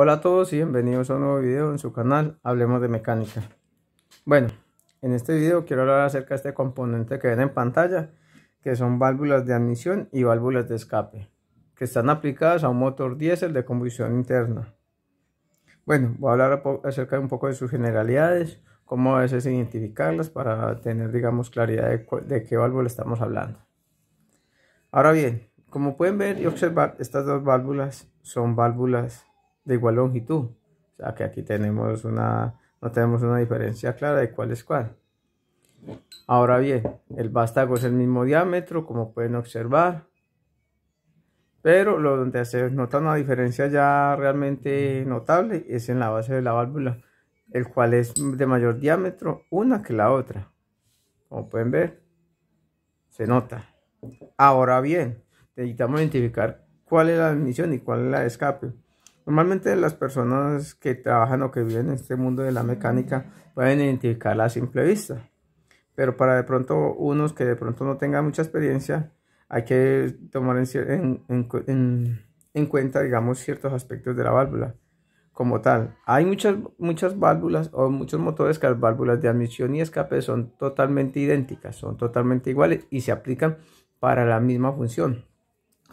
Hola a todos y bienvenidos a un nuevo video en su canal Hablemos de Mecánica Bueno, en este video quiero hablar acerca de este componente que ven en pantalla que son válvulas de admisión y válvulas de escape que están aplicadas a un motor diésel de combustión interna Bueno, voy a hablar acerca de un poco de sus generalidades cómo a veces identificarlas para tener digamos claridad de, de qué válvula estamos hablando Ahora bien, como pueden ver y observar, estas dos válvulas son válvulas de igual longitud. O sea que aquí tenemos una, no tenemos una diferencia clara de cuál es cuál. Ahora bien, el vástago es el mismo diámetro, como pueden observar. Pero lo donde se nota una diferencia ya realmente notable es en la base de la válvula, el cual es de mayor diámetro una que la otra. Como pueden ver, se nota. Ahora bien, necesitamos identificar cuál es la admisión y cuál es la escape. Normalmente las personas que trabajan o que viven en este mundo de la mecánica pueden identificarla a simple vista, pero para de pronto unos que de pronto no tengan mucha experiencia, hay que tomar en, cuenta, digamos, ciertos aspectos de la válvula como tal. Hay muchas, muchas válvulas o muchos motores que las válvulas de admisión y escape son totalmente idénticas, son totalmente iguales y se aplican para la misma función,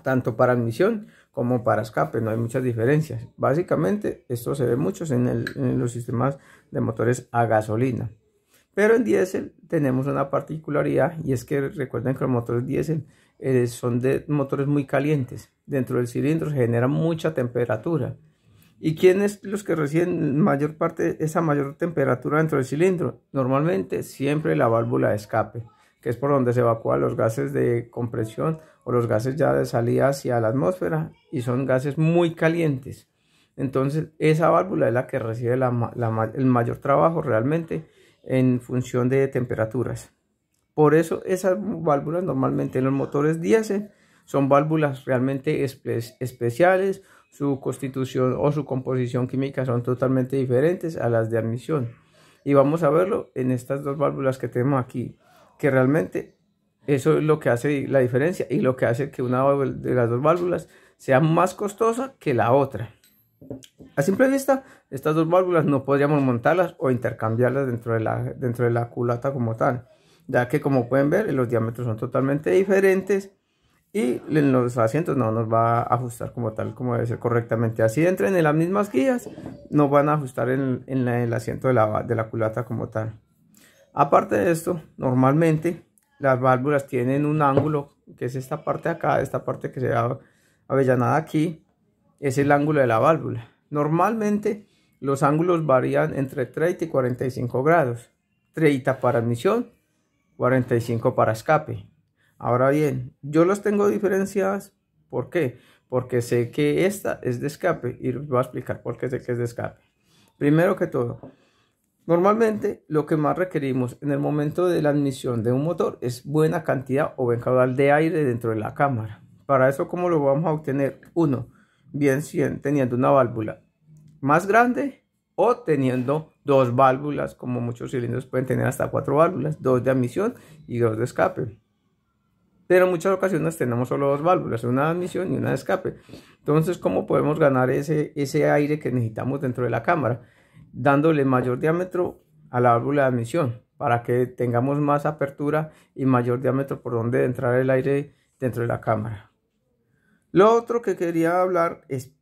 tanto para admisión como para escape, no hay muchas diferencias. Básicamente, esto se ve mucho en, los sistemas de motores a gasolina. Pero en diésel tenemos una particularidad y es que recuerden que los motores diésel eh, son de motores muy calientes. Dentro del cilindro se genera mucha temperatura. ¿Y quiénes los que reciben mayor parte esa mayor temperatura dentro del cilindro? Normalmente siempre la válvula de escape que es por donde se evacúan los gases de compresión o los gases ya de salida hacia la atmósfera y son gases muy calientes. Entonces esa válvula es la que recibe el mayor trabajo realmente en función de temperaturas. Por eso esas válvulas normalmente en los motores diésel son válvulas realmente especiales, su constitución o su composición química son totalmente diferentes a las de admisión. Y vamos a verlo en estas dos válvulas que tenemos aquí que realmente eso es lo que hace la diferencia y lo que hace que una de las dos válvulas sea más costosa que la otra. A simple vista, estas dos válvulas no podríamos montarlas o intercambiarlas dentro de la, dentro de la culata como tal, ya que como pueden ver los diámetros son totalmente diferentes y en los asientos no nos va a ajustar como tal, como debe ser correctamente. Así entren en las mismas guías, no van a ajustar en, el asiento de la culata como tal. Aparte de esto, normalmente las válvulas tienen un ángulo, que es esta parte acá, esta parte que se ha avellanada aquí, es el ángulo de la válvula. Normalmente los ángulos varían entre 30 y 45 grados, 30 para admisión, 45 para escape. Ahora bien, yo los tengo diferenciadas, ¿por qué? Porque sé que esta es de escape y les voy a explicar por qué sé que es de escape. Primero que todo, Normalmente lo que más requerimos en el momento de la admisión de un motor es buena cantidad o buen caudal de aire dentro de la cámara. Para eso, ¿cómo lo vamos a obtener? Uno, bien teniendo una válvula más grande o teniendo dos válvulas, como muchos cilindros pueden tener hasta cuatro válvulas, dos de admisión y dos de escape. Pero en muchas ocasiones tenemos solo dos válvulas, una de admisión y una de escape. Entonces, ¿cómo podemos ganar ese, ese aire que necesitamos dentro de la cámara? dándole mayor diámetro a la válvula de admisión para que tengamos más apertura y mayor diámetro por donde entrar el aire dentro de la cámara. Lo otro que quería hablar es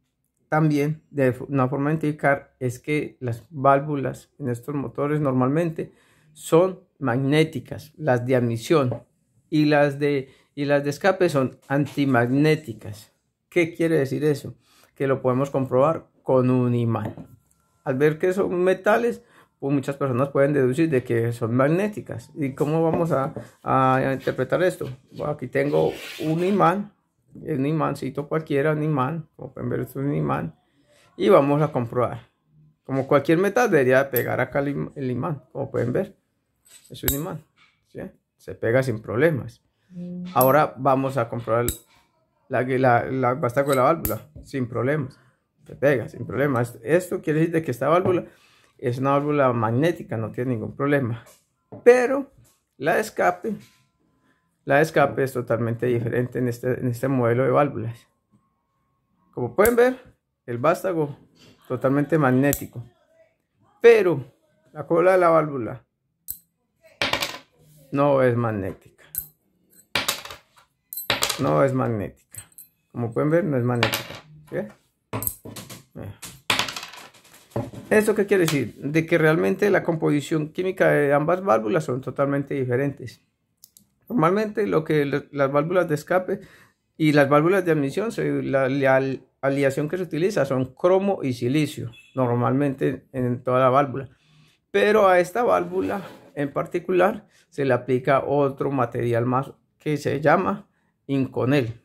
también de una forma de indicar es que las válvulas en estos motores normalmente son magnéticas, las de admisión y las de, y las de escape son antimagnéticas. ¿Qué quiere decir eso? Que lo podemos comprobar con un imán al ver que son metales, pues muchas personas pueden deducir de que son magnéticas. ¿Y cómo vamos a, interpretar esto? aquí tengo un imán, un imáncito cualquiera, un imán, como pueden ver es un imán, y vamos a comprobar. Como cualquier metal debería pegar acá el, imán, como pueden ver, es un imán, se pega sin problemas. Ahora vamos a comprobar la, la, la, basta con la válvula, sin problemas te pega sin problema. Esto quiere decir que esta válvula es una válvula magnética, no tiene ningún problema. Pero la escape, la escape es totalmente diferente este, en este, modelo de válvulas. Como pueden ver, el vástago totalmente magnético. Pero la cola de la válvula no es magnética. No es magnética. Como pueden ver, no es magnética. Eh. ¿Esto qué quiere decir? De que realmente la composición química de ambas válvulas son totalmente diferentes. Normalmente lo que las válvulas de escape y las válvulas de admisión, la, la que se utiliza son cromo y silicio, normalmente en toda la válvula. Pero a esta válvula en particular se le aplica otro material más que se llama inconel.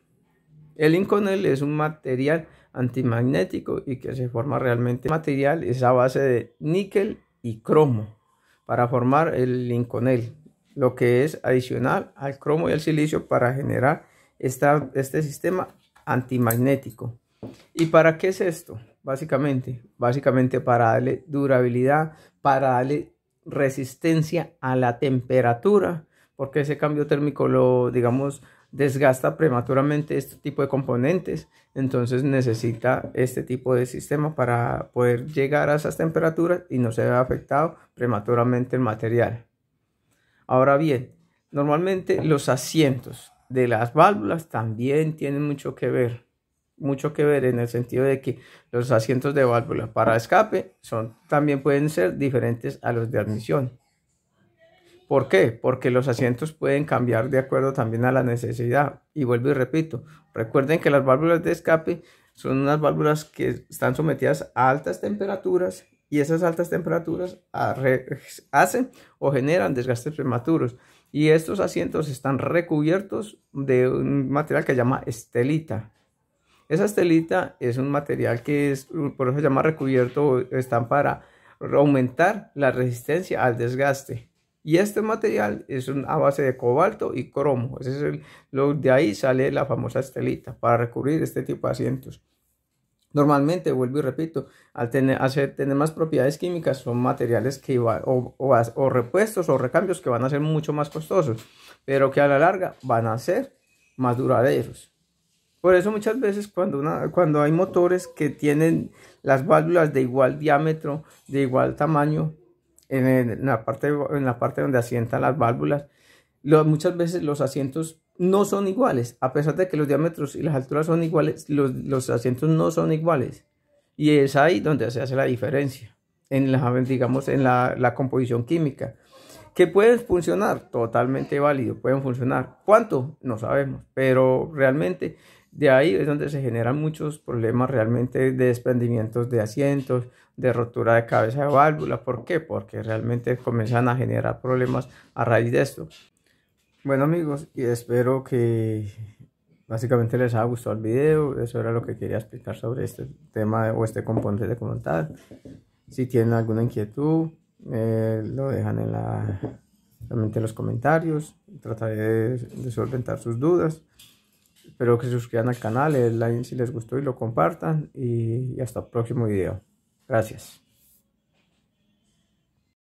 El inconel es un material antimagnético y que se forma realmente material es a base de níquel y cromo para formar el linconel, lo que es adicional al cromo y al silicio para generar esta, este sistema antimagnético. ¿Y para qué es esto? Básicamente, básicamente para darle durabilidad, para darle resistencia a la temperatura, porque ese cambio térmico lo, digamos, desgasta prematuramente este tipo de componentes, entonces necesita este tipo de sistema para poder llegar a esas temperaturas y no se vea afectado prematuramente el material. Ahora bien, normalmente los asientos de las válvulas también tienen mucho que ver, mucho que ver en el sentido de que los asientos de válvulas para escape también pueden ser diferentes a los de admisión. ¿Por qué? Porque los asientos pueden cambiar de acuerdo también a la necesidad. Y vuelvo y repito, recuerden que las válvulas de escape son unas válvulas que están sometidas a altas temperaturas y esas altas temperaturas hacen o generan desgastes prematuros. Y estos asientos están recubiertos de un material que se llama estelita. Esa estelita es un material que es, por eso se llama recubierto, están para aumentar la resistencia al desgaste. Y este material es a base de cobalto y cromo. Ese es lo, de ahí sale la famosa estelita para recubrir este tipo de asientos. Normalmente, vuelvo y repito, al tener, hacer, tener más propiedades químicas son materiales que o, repuestos o recambios que van a ser mucho más costosos, pero que a la larga van a ser más duraderos. Por eso muchas veces cuando, cuando hay motores que tienen las válvulas de igual diámetro, de igual tamaño, en, la parte, en la parte donde asientan las válvulas, muchas veces los asientos no son iguales. A pesar de que los diámetros y las alturas son iguales, los, asientos no son iguales. Y es ahí donde se hace la diferencia, en la, digamos, en la, la composición química. Que pueden funcionar, totalmente válido, pueden funcionar. ¿Cuánto? No sabemos, pero realmente de ahí es donde se generan muchos problemas realmente de desprendimientos de asientos, de rotura de cabeza de válvula. ¿Por qué? Porque realmente comienzan a generar problemas a raíz de esto. Bueno amigos, y espero que básicamente les haya gustado el video. Eso era lo que quería explicar sobre este tema o este componente de comodidad. Si tienen alguna inquietud, eh, lo dejan en la los comentarios. Trataré de solventar sus dudas. Espero que se suscriban al canal, el like si les gustó y lo compartan. Y hasta el próximo video. Gracias.